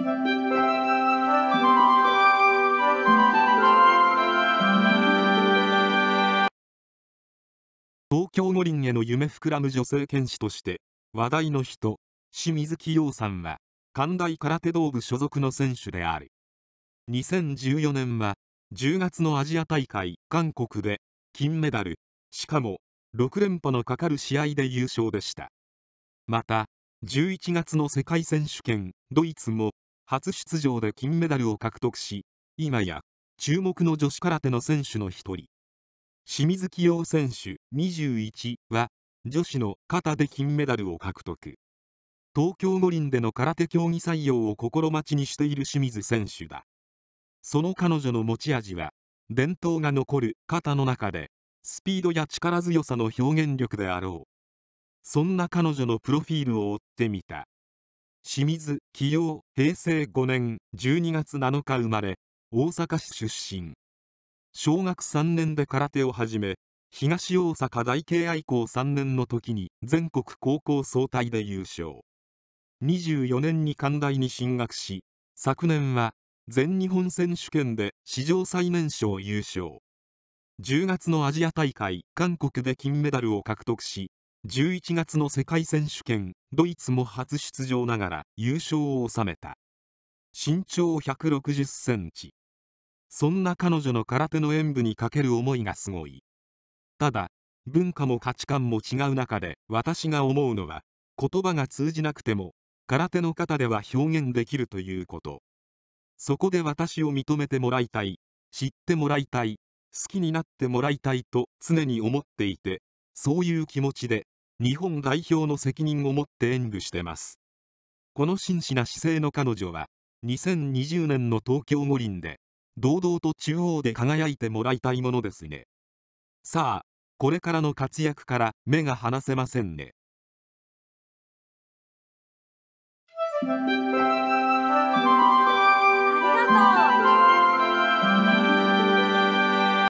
東京五輪への夢膨らむ女性剣士として話題の人清水紀陽さんは寛大空手道部所属の選手である2014年は10月のアジア大会韓国で金メダルしかも6連覇のかかる試合で優勝でしたまた11月の世界選手権ドイツも初出場で金メダルを獲得し今や注目の女子空手の選手の一人清水希容選手21は女子の肩で金メダルを獲得東京五輪での空手競技採用を心待ちにしている清水選手だその彼女の持ち味は伝統が残る肩の中でスピードや力強さの表現力であろうそんな彼女のプロフィールを追ってみた清水起陽平成5年12月7日生まれ大阪市出身小学3年で空手を始め東大阪大慶愛校3年の時に全国高校総体で優勝24年に寛大に進学し昨年は全日本選手権で史上最年少優勝10月のアジア大会韓国で金メダルを獲得し11月の世界選手権ドイツも初出場ながら優勝を収めた身長160センチそんな彼女の空手の演武にかける思いがすごいただ文化も価値観も違う中で私が思うのは言葉が通じなくても空手の方では表現できるということそこで私を認めてもらいたい知ってもらいたい好きになってもらいたいと常に思っていてそういう気持ちで日本代表の責任を持って演舞してますこの真摯な姿勢の彼女は2020年の東京五輪で堂々と中央で輝いてもらいたいものですねさあこれからの活躍から目が離せませんねありがとう